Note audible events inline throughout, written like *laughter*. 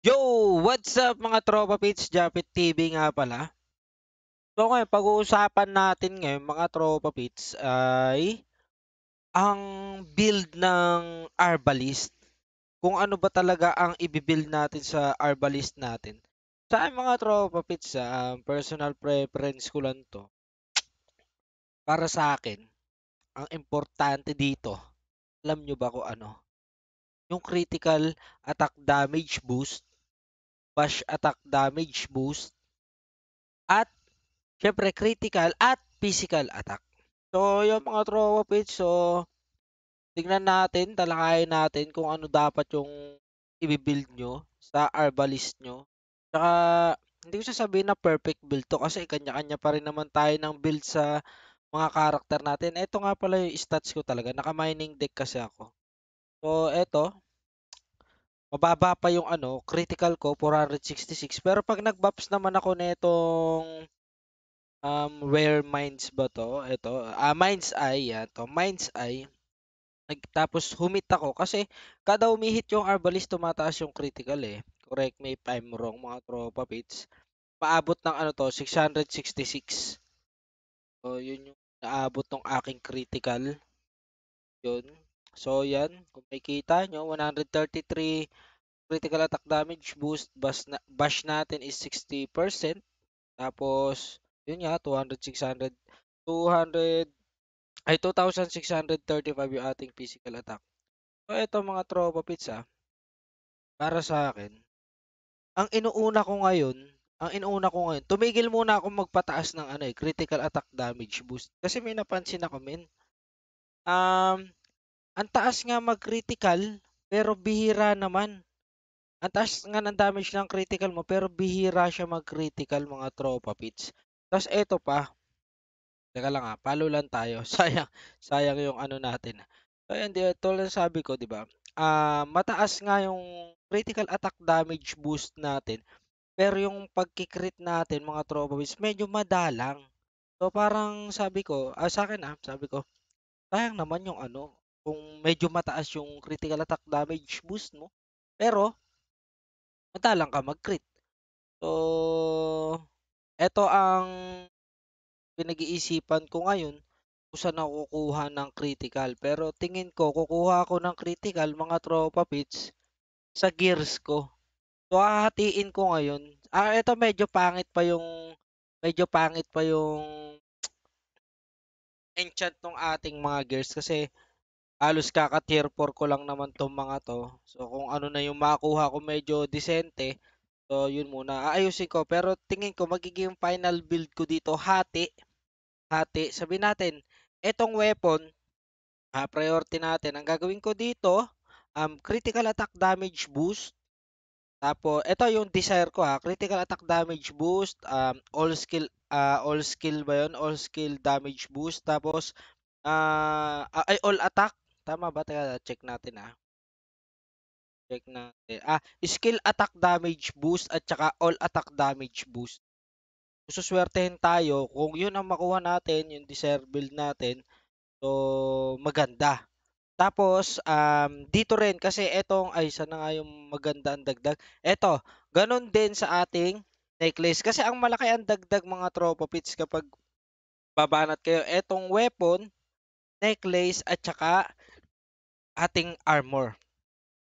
Yo! What's up mga tropa pits? Japit TV nga pala. So ngayon, pag-uusapan natin ngayon mga tropa pits ay ang build ng Arbalist. Kung ano ba talaga ang ibibuild natin sa Arbalist natin. Sa mga tropa pits, um, ah, personal preference ko lang to. Para sa akin, ang importante dito, alam nyo ba ko ano? Yung critical attack damage boost bash attack damage boost at syempre critical at physical attack. So, yung mga throw pitch, so tingnan natin, talakayin natin kung ano dapat yung i-build nyo sa arbalist nyo. Saka, hindi ko sasabihin na perfect build to kasi kanya-kanya pa rin naman tayo ng build sa mga karakter natin. Ito nga pala yung stats ko talaga. Naka-mining deck kasi ako. So, ito mababa pa yung ano, critical ko, 466. Pero pag nag naman ako nitong um, where minds ba to? Ito, ah, mind's eye, yan ah, to. Mind's eye. Nagtapos humit ako kasi kada umihit yung arbalist tumataas yung critical eh. Correct me if I'm wrong mga tropa pits. Paabot ng ano to, 666. So, yun yung naabot ng aking critical. Yun. So, yan. Kung makikita nyo, 133 critical attack damage boost bash, bash natin is 60%. Tapos, yun nga, 200, 600, 200, ay 2,635 yung ating physical attack. So, ito mga tropa pizza, ah, para sa akin, ang inuuna ko ngayon, ang inuuna ko ngayon, tumigil muna ako magpataas ng ano eh, critical attack damage boost. Kasi may napansin ako, men. Um, ang taas nga mag-critical, pero bihira naman. Ang taas nga ng damage ng critical mo, pero bihira siya mag-critical mga tropa pits. Tapos eto pa, teka lang ha, ah, palo lang tayo. *laughs* Sayang, sayang yung ano natin. So yun, di, tulad sabi ko, di ba? Uh, mataas nga yung critical attack damage boost natin. Pero yung pagkikrit natin, mga tropa pits, medyo madalang. So parang sabi ko, ah, sa akin ah, sabi ko, sayang naman yung ano, kung medyo mataas yung critical attack damage boost mo. Pero, matalang ka mag-crit. So, ito ang pinag-iisipan ko ngayon kung saan ako kukuha ng critical. Pero tingin ko, kukuha ako ng critical mga tropa pits sa gears ko. So, hahatiin ko ngayon. Ah, ito medyo pangit pa yung medyo pangit pa yung enchant ng ating mga gears kasi halos kaka tier 4 ko lang naman tong mga to. So kung ano na yung makuha ko medyo disente, so yun muna. Aayusin ko pero tingin ko magiging final build ko dito hati. Hati. Sabi natin, etong weapon, uh, priority natin. Ang gagawin ko dito, um, critical attack damage boost. Tapos ito yung desire ko ha, critical attack damage boost, um, all skill uh, all skill ba yun? All skill damage boost. Tapos uh, ay all attack Tama ba? Teka, check natin ah. Check natin. Ah, skill attack damage boost at saka all attack damage boost. Kususwertehin tayo kung yun ang makuha natin, yung deserve build natin. So, maganda. Tapos, um, dito rin, kasi etong, ay, sana nga yung maganda ang dagdag. Eto, ganun din sa ating necklace. Kasi ang malaki ang dagdag mga tropa pits kapag babanat kayo. Etong weapon, necklace, at saka ating armor.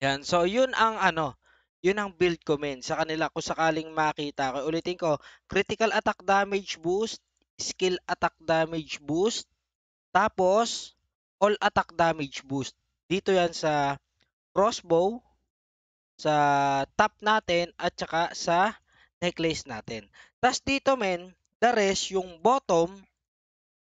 Yan. So, yun ang ano, yun ang build ko men sa kanila kung sakaling makita ko. Ulitin ko, critical attack damage boost, skill attack damage boost, tapos all attack damage boost. Dito yan sa crossbow, sa top natin, at saka sa necklace natin. Tapos dito men, the rest, yung bottom,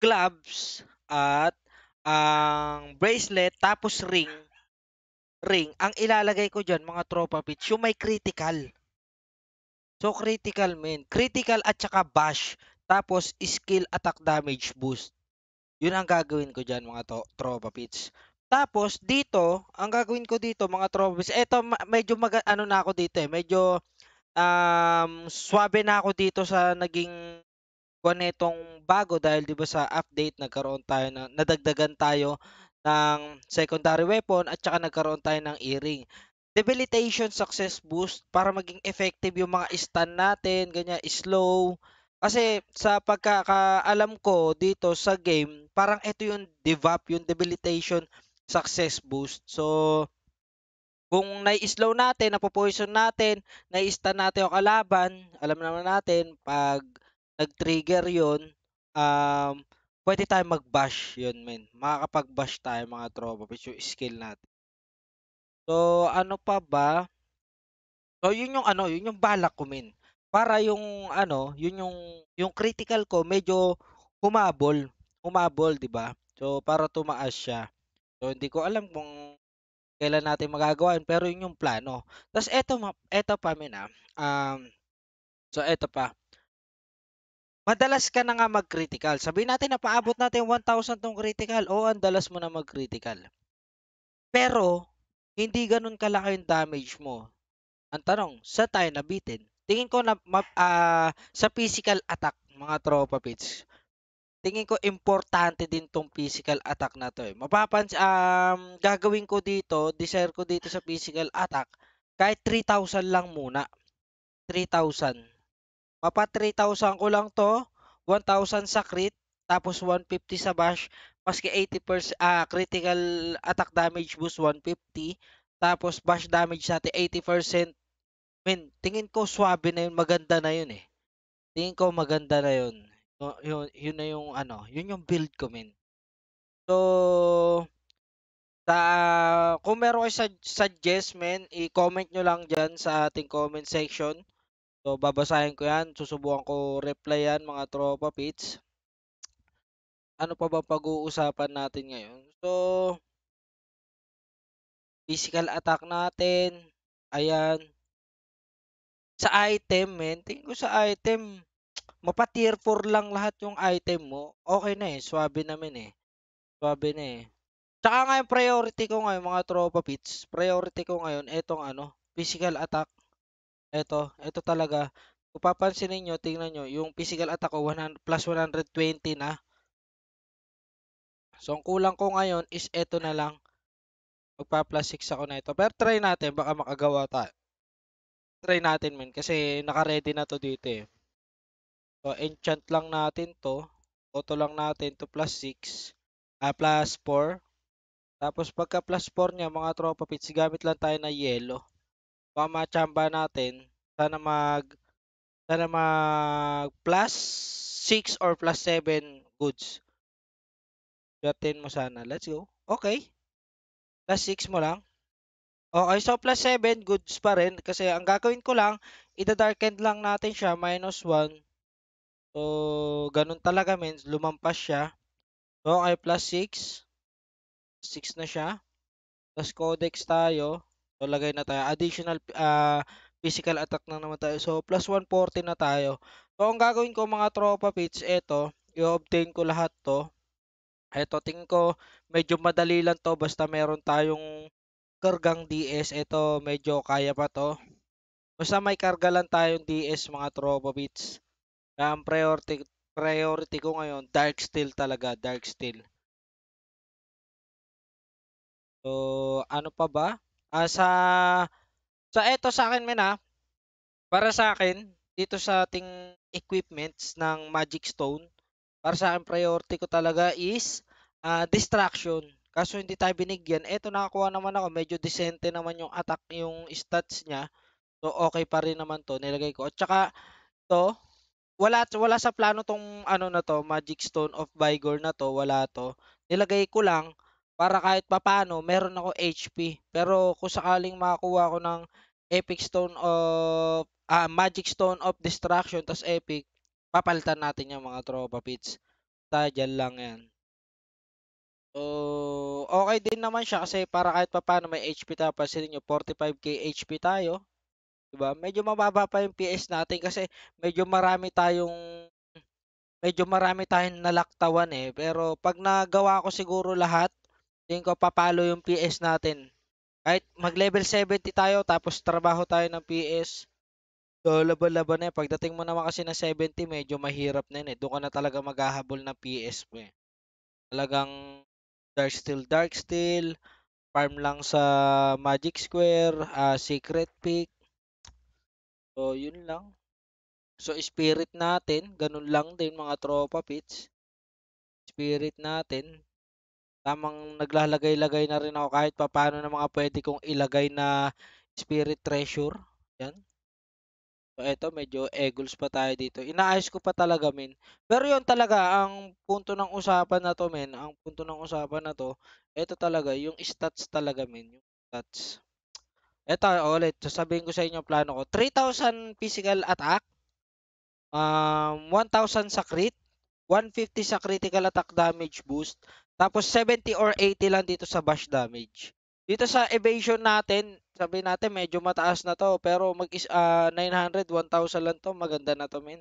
gloves, at ang bracelet tapos ring ring ang ilalagay ko diyan mga tropa bits yung may critical so critical men critical at saka bash tapos skill attack damage boost yun ang gagawin ko diyan mga to, tropa bits tapos dito ang gagawin ko dito mga tropa bits eto medyo mag, ano na ako dito eh medyo um, swabe na ako dito sa naging kuha nitong bago dahil 'di ba sa update nagkaroon tayo ng nadagdagan tayo ng secondary weapon at saka nagkaroon tayo ng earring. Debilitation success boost para maging effective yung mga stun natin, ganyan slow. Kasi sa pagkakaalam ko dito sa game, parang ito yung debuff, yung debilitation success boost. So kung nai-slow natin, napopoison natin, nai-stun natin yung kalaban, alam naman natin pag nag-trigger yun, um, pwede tayong mag-bash yun, men. Makakapag-bash tayo mga tropa, which yung skill natin. So, ano pa ba? So, yun yung ano, yun yung balak ko, men. Para yung ano, yun yung yung critical ko medyo humabol, humabol, 'di ba? So, para tumaas siya. So, hindi ko alam kung kailan natin magagawin pero yun yung plano. Tapos eto ma- eto pa men ah. Um, so eto pa madalas ka na nga mag-critical. Sabihin natin na paabot natin 1,000 tong critical o ang dalas mo na mag-critical. Pero, hindi ganun kalaki yung damage mo. Ang tanong, sa tayo nabitin? Tingin ko na ma, uh, sa physical attack, mga tropa pits. Tingin ko importante din tong physical attack na to. Eh. Mapapansin, um, gagawin ko dito, desire ko dito sa physical attack, kahit 3,000 lang muna. 3,000 Mapa 3,000 ko lang to. 1,000 sa crit. Tapos 150 sa bash. Maski 80% uh, ah, critical attack damage boost 150. Tapos bash damage natin 80%. Men, tingin ko swabe na yun. Maganda na yun eh. Tingin ko maganda na yun. Yun, yun na yung ano. Yun yung build ko men. So, sa, kung meron kayo suggestion, i-comment nyo lang dyan sa ating comment section. So, babasahin ko yan. Susubukan ko replyan mga tropa pits. Ano pa ba pag-uusapan natin ngayon? So, physical attack natin. Ayan. Sa item, men. Tingin ko sa item, mapa tier 4 lang lahat yung item mo. Okay na eh. Swabe namin eh. Swabe na eh. Tsaka ngayon, priority ko ngayon, mga tropa pits. Priority ko ngayon, etong ano, physical attack. Eto, ito talaga kung papansinin niyo, tingnan niyo yung physical attack ko 100, plus 120 na. So, ang kulang ko ngayon is eto na lang. Magpa-plus 6 ako na ito. Pero try natin, baka makagawa tayo. Try natin men, kasi naka-ready na to dito eh. So, enchant lang natin to. Auto lang natin to plus 6. Ah, plus 4. Tapos pagka plus 4 niya, mga tropa pits, gamit lang tayo na yellow pamachamba natin, sana mag sana mag plus 6 or plus 7 goods. Gatin mo sana. Let's go. Okay. Plus 6 mo lang. Okay, so plus 7 goods pa rin. Kasi ang gagawin ko lang, itadarkened lang natin siya, minus 1. So, ganun talaga means Lumampas siya. Okay, plus 6. 6 na siya. plus codex tayo. So, lagay na tayo. Additional uh, physical attack na naman tayo. So, plus 140 na tayo. So, ang gagawin ko mga tropa pits, eto, i-obtain ko lahat to. Eto, tingin ko, medyo madali lang to. Basta meron tayong kargang DS. Eto, medyo kaya pa to. Basta may karga lang tayong DS mga tropa pits. Ang priority, priority ko ngayon, Dark Steel talaga. Dark Steel. So, ano pa ba? Uh, sa sa eto sa akin men ha, para sa akin dito sa ating equipments ng Magic Stone, para sa akin priority ko talaga is uh, distraction. Kaso hindi tayo binigyan. Eto nakakuha naman ako, medyo decente naman yung attack, yung stats niya. So okay pa rin naman to, nilagay ko. At saka to, wala wala sa plano tong ano na to, Magic Stone of Vigor na to, wala to. Nilagay ko lang para kahit papano meron ako HP. Pero kung sakaling makakuha ko ng Epic Stone of uh, Magic Stone of Destruction tas Epic, papalitan natin yung mga tropa pits. Tadyan lang yan. So, okay din naman siya kasi para kahit papano may HP tayo. Pansinin nyo, 45k HP tayo. Diba? Medyo mababa pa yung PS natin kasi medyo marami tayong medyo marami tayong nalaktawan eh. Pero pag nagawa ko siguro lahat, tingin ko papalo yung PS natin. Kahit mag level 70 tayo tapos trabaho tayo ng PS. So, laban-laban na eh. Pagdating mo naman kasi na 70, medyo mahirap na yun eh. Doon ka na talaga maghahabol ng PS mo eh. Talagang Dark Steel, Dark Steel, farm lang sa Magic Square, uh, Secret Peak. So, yun lang. So, spirit natin, ganun lang din mga tropa pits. Spirit natin, Tamang naglalagay-lagay na rin ako kahit papaano na mga pwede kong ilagay na spirit treasure. Yan. So, eto, medyo eagles pa tayo dito. Inaayos ko pa talaga, min. Pero yon talaga, ang punto ng usapan na to, men. Ang punto ng usapan na to, eto talaga, yung stats talaga, men. Yung stats. Eto, ulit, sasabihin ko sa inyo plano ko. 3,000 physical attack. Um, 1,000 sa crit. 150 sa critical attack damage boost. Tapos 70 or 80 lang dito sa bash damage. Dito sa evasion natin, sabi natin medyo mataas na to pero mag uh, 900, 1000 lang to, maganda na to min.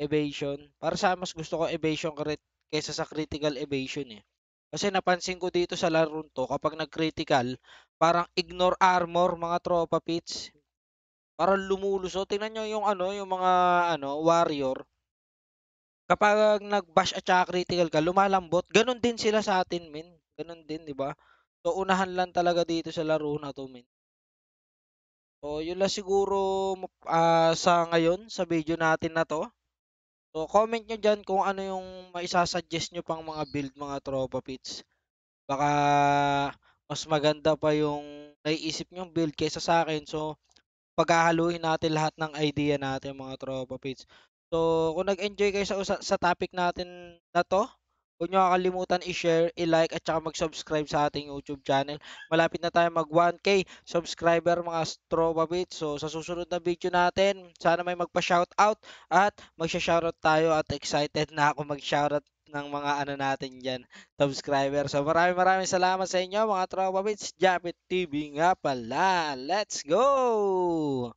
Evasion. Para sa mas gusto ko evasion crit kaysa sa critical evasion eh. Kasi napansin ko dito sa laro to kapag nag-critical, parang ignore armor mga tropa pits. Parang lumulusot. Tingnan nyo yung ano, yung mga ano, warrior Kapag nag-bash at saka critical ka, lumalambot. Ganon din sila sa atin, min. Ganon din, di ba? So, unahan lang talaga dito sa laro na to, men. So, yun lang siguro uh, sa ngayon, sa video natin na to. So, comment nyo dyan kung ano yung maisasuggest nyo pang mga build, mga tropa pits. Baka mas maganda pa yung naiisip nyong build kaysa sa akin. So, paghahaluin natin lahat ng idea natin, mga tropa pits. So, kung nag-enjoy kayo sa sa topic natin na 'to, huwag niyo kakalimutan i-share, i-like at saka mag-subscribe sa ating YouTube channel. Malapit na tayo mag 1K subscriber mga Strobabit. So, sa susunod na video natin, sana may magpa-shoutout at magsha-shoutout tayo at excited na ako mag-shoutout ng mga ano natin dyan, subscriber. So maraming maraming salamat sa inyo mga Tropa Bits. Japit TV nga pala. Let's go!